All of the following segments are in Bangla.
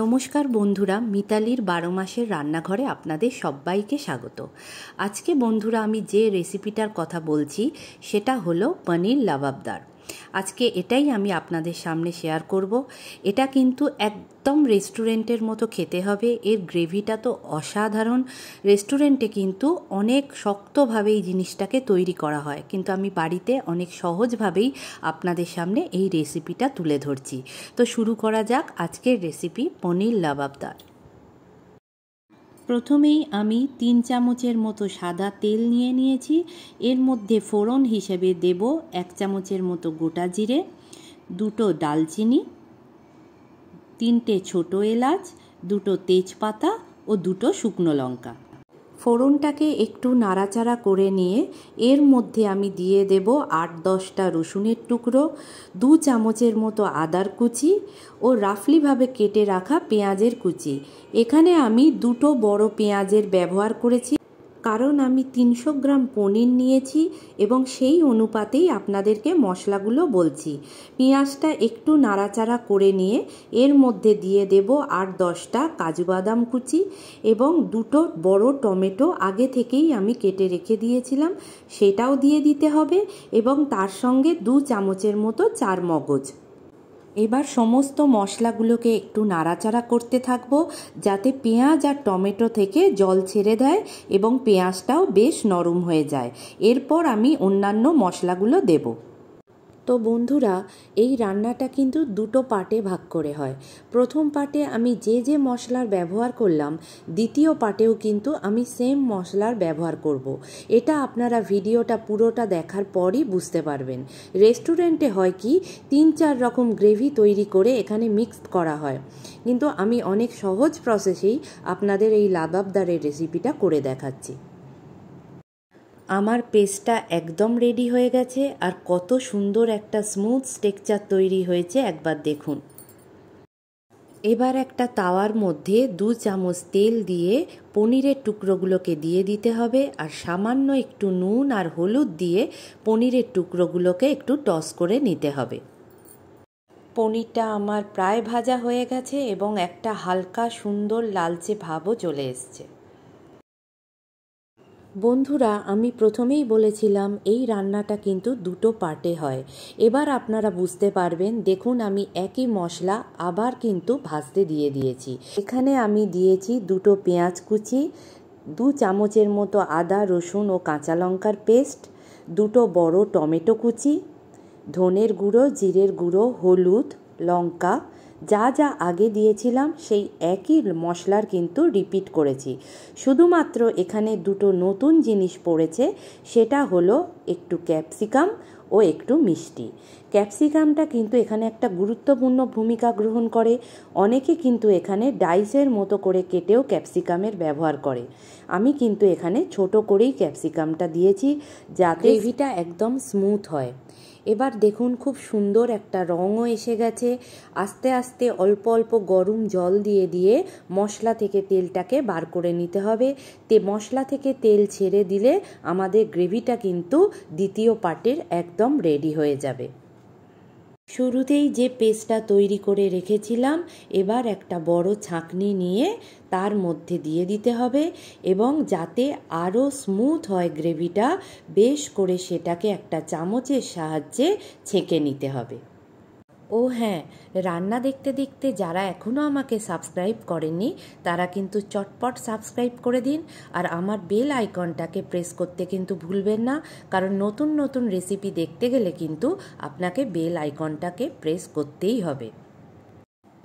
নমস্কার বন্ধুরা মিতালির বারো মাসের রান্নাঘরে আপনাদের সবাইকে স্বাগত আজকে বন্ধুরা আমি যে রেসিপিটার কথা বলছি সেটা হলো পনির লাবাবদার আজকে এটাই আমি আপনাদের সামনে শেয়ার করব এটা কিন্তু একদম রেস্টুরেন্টের মতো খেতে হবে এর গ্রেভিটা তো অসাধারণ রেস্টুরেন্টে কিন্তু অনেক শক্তভাবে এই জিনিসটাকে তৈরি করা হয় কিন্তু আমি বাড়িতে অনেক সহজভাবেই আপনাদের সামনে এই রেসিপিটা তুলে ধরছি তো শুরু করা যাক আজকের রেসিপি পনির লাবাবদার প্রথমেই আমি তিন চামচের মতো সাদা তেল নিয়ে নিয়েছি এর মধ্যে ফোড়ন হিসেবে দেব এক চামচের মতো গোটা জিরে দুটো ডালচিনি তিনটে ছোট এলাচ দুটো তেজপাতা ও দুটো শুকনো লঙ্কা ফোড়নটাকে একটু নাড়াচাড়া করে নিয়ে এর মধ্যে আমি দিয়ে দেব আট দশটা রসুনের টুকরো দু চামচের মতো আদার কুচি ও রাফলিভাবে কেটে রাখা পেঁয়াজের কুচি এখানে আমি দুটো বড় পেঁয়াজের ব্যবহার করেছি কারণ আমি তিনশো গ্রাম পনির নিয়েছি এবং সেই অনুপাতেই আপনাদেরকে মশলাগুলো বলছি পেঁয়াজটা একটু নাড়াচাড়া করে নিয়ে এর মধ্যে দিয়ে দেব আর দশটা কাজু বাদাম কুচি এবং দুটো বড় টমেটো আগে থেকেই আমি কেটে রেখে দিয়েছিলাম সেটাও দিয়ে দিতে হবে এবং তার সঙ্গে দু চামচের মতো চার মগজ এবার সমস্ত মশলাগুলোকে একটু নাড়াচাড়া করতে থাকব যাতে পেঁয়াজ আর টমেটো থেকে জল ছেড়ে দেয় এবং পেঁয়াজটাও বেশ নরম হয়ে যায় এরপর আমি অন্যান্য মশলাগুলো দেবো তো বন্ধুরা এই রান্নাটা কিন্তু দুটো পার্টে ভাগ করে হয় প্রথম পার্টে আমি যে যে মশলার ব্যবহার করলাম দ্বিতীয় পার্টেও কিন্তু আমি সেম মশলার ব্যবহার করব। এটা আপনারা ভিডিওটা পুরোটা দেখার পরই বুঝতে পারবেন রেস্টুরেন্টে হয় কি তিন চার রকম গ্রেভি তৈরি করে এখানে মিক্সড করা হয় কিন্তু আমি অনেক সহজ প্রসেসেই আপনাদের এই লাবাবদারের রেসিপিটা করে দেখাচ্ছি আমার পেস্টটা একদম রেডি হয়ে গেছে আর কত সুন্দর একটা স্মুথ স্টেকচার তৈরি হয়েছে একবার দেখুন এবার একটা তাওয়ার মধ্যে দু চামচ তেল দিয়ে পনিরের টুকরোগুলোকে দিয়ে দিতে হবে আর সামান্য একটু নুন আর হলুদ দিয়ে পনিরের টুকরোগুলোকে একটু টস করে নিতে হবে পনিরটা আমার প্রায় ভাজা হয়ে গেছে এবং একটা হালকা সুন্দর লালচে ভাবও চলে এসছে বন্ধুরা আমি প্রথমেই বলেছিলাম এই রান্নাটা কিন্তু দুটো পার্টে হয় এবার আপনারা বুঝতে পারবেন দেখুন আমি একই মশলা আবার কিন্তু ভাজতে দিয়ে দিয়েছি এখানে আমি দিয়েছি দুটো পেঁয়াজ কুচি দু চামচের মতো আদা রসুন ও কাঁচা লঙ্কার পেস্ট দুটো বড় টমেটো কুচি ধনের গুঁড়ো জিরের গুঁড়ো হলুদ লঙ্কা যা যা আগে দিয়েছিলাম সেই একই মশলার কিন্তু রিপিট করেছি শুধুমাত্র এখানে দুটো নতুন জিনিস পড়েছে সেটা হলো একটু ক্যাপসিকাম ও একটু মিষ্টি ক্যাপসিকামটা কিন্তু এখানে একটা গুরুত্বপূর্ণ ভূমিকা গ্রহণ করে অনেকে কিন্তু এখানে ডাইসের মতো করে কেটেও ক্যাপসিকামের ব্যবহার করে আমি কিন্তু এখানে ছোট করেই ক্যাপসিকামটা দিয়েছি যাতে গ্রেভিটা একদম স্মুথ হয় এবার দেখুন খুব সুন্দর একটা রঙও এসে গেছে আস্তে আস্তে অল্প অল্প গরম জল দিয়ে দিয়ে মশলা থেকে তেলটাকে বার করে নিতে হবে তে মশলা থেকে তেল ছেড়ে দিলে আমাদের গ্রেভিটা কিন্তু দ্বিতীয় পার্টের একদম রেডি হয়ে যাবে শুরুতেই যে পেস্টটা তৈরি করে রেখেছিলাম এবার একটা বড় ছাঁকনি নিয়ে তার মধ্যে দিয়ে দিতে হবে এবং যাতে আরও স্মুথ হয় গ্রেভিটা বেশ করে সেটাকে একটা চামচের সাহায্যে ছেঁকে নিতে হবে ও হ্যাঁ রান্না দেখতে দেখতে যারা এখনও আমাকে সাবস্ক্রাইব করেননি তারা কিন্তু চটপট সাবস্ক্রাইব করে দিন আর আমার বেল আইকনটাকে প্রেস করতে কিন্তু ভুলবেন না কারণ নতুন নতুন রেসিপি দেখতে গেলে কিন্তু আপনাকে বেল আইকনটাকে প্রেস করতেই হবে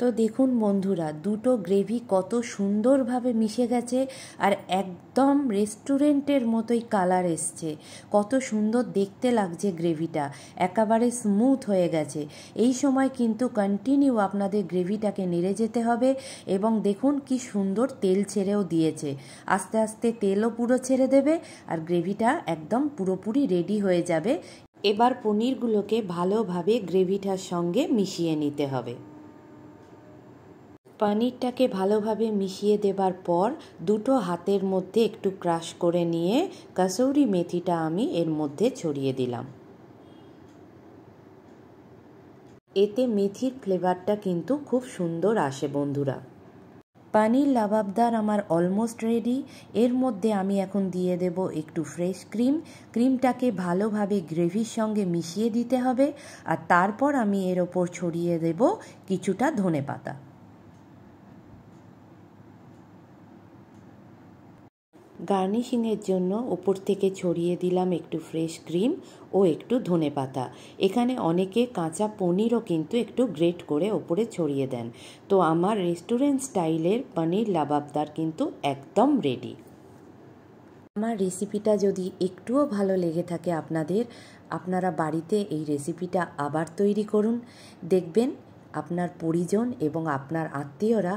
তো দেখুন বন্ধুরা দুটো গ্রেভি কত সুন্দরভাবে মিশে গেছে আর একদম রেস্টুরেন্টের মতোই কালার এসছে কত সুন্দর দেখতে লাগছে গ্রেভিটা একেবারে স্মুথ হয়ে গেছে এই সময় কিন্তু কন্টিনিউ আপনাদের গ্রেভিটাকে নেড়ে যেতে হবে এবং দেখুন কি সুন্দর তেল ছেড়েও দিয়েছে আস্তে আস্তে তেলও পুরো ছেড়ে দেবে আর গ্রেভিটা একদম পুরোপুরি রেডি হয়ে যাবে এবার পনিরগুলোকে ভালোভাবে গ্রেভিটার সঙ্গে মিশিয়ে নিতে হবে পানিরটাকে ভালোভাবে মিশিয়ে দেবার পর দুটো হাতের মধ্যে একটু ক্রাশ করে নিয়ে কাসৌরি মেথিটা আমি এর মধ্যে ছড়িয়ে দিলাম এতে মেথির ফ্লেভারটা কিন্তু খুব সুন্দর আসে বন্ধুরা পানির লাবাবদার আমার অলমোস্ট রেডি এর মধ্যে আমি এখন দিয়ে দেব একটু ফ্রেশ ক্রিম ক্রিমটাকে ভালোভাবে গ্রেভির সঙ্গে মিশিয়ে দিতে হবে আর তারপর আমি এর ওপর ছড়িয়ে দেব কিছুটা ধনে পাতা গার্নিশিংয়ের জন্য ওপর থেকে ছড়িয়ে দিলাম একটু ফ্রেশ ক্রিম ও একটু ধনে পাতা এখানে অনেকে কাঁচা পনিরও কিন্তু একটু গ্রেট করে ওপরে ছড়িয়ে দেন তো আমার রেস্টুরেন্ট স্টাইলের পনির লাবাবদার কিন্তু একদম রেডি আমার রেসিপিটা যদি একটুও ভালো লেগে থাকে আপনাদের আপনারা বাড়িতে এই রেসিপিটা আবার তৈরি করুন দেখবেন আপনার পরিজন এবং আপনার আত্মীয়রা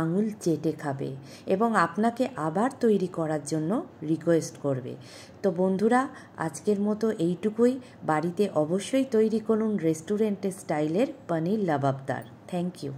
আঙুল চেটে খাবে এবং আপনাকে আবার তৈরি করার জন্য রিকোয়েস্ট করবে তো বন্ধুরা আজকের মতো এইটুকুই বাড়িতে অবশ্যই তৈরি করুন রেস্টুরেন্টের স্টাইলের পনির লাবাবদার থ্যাংক ইউ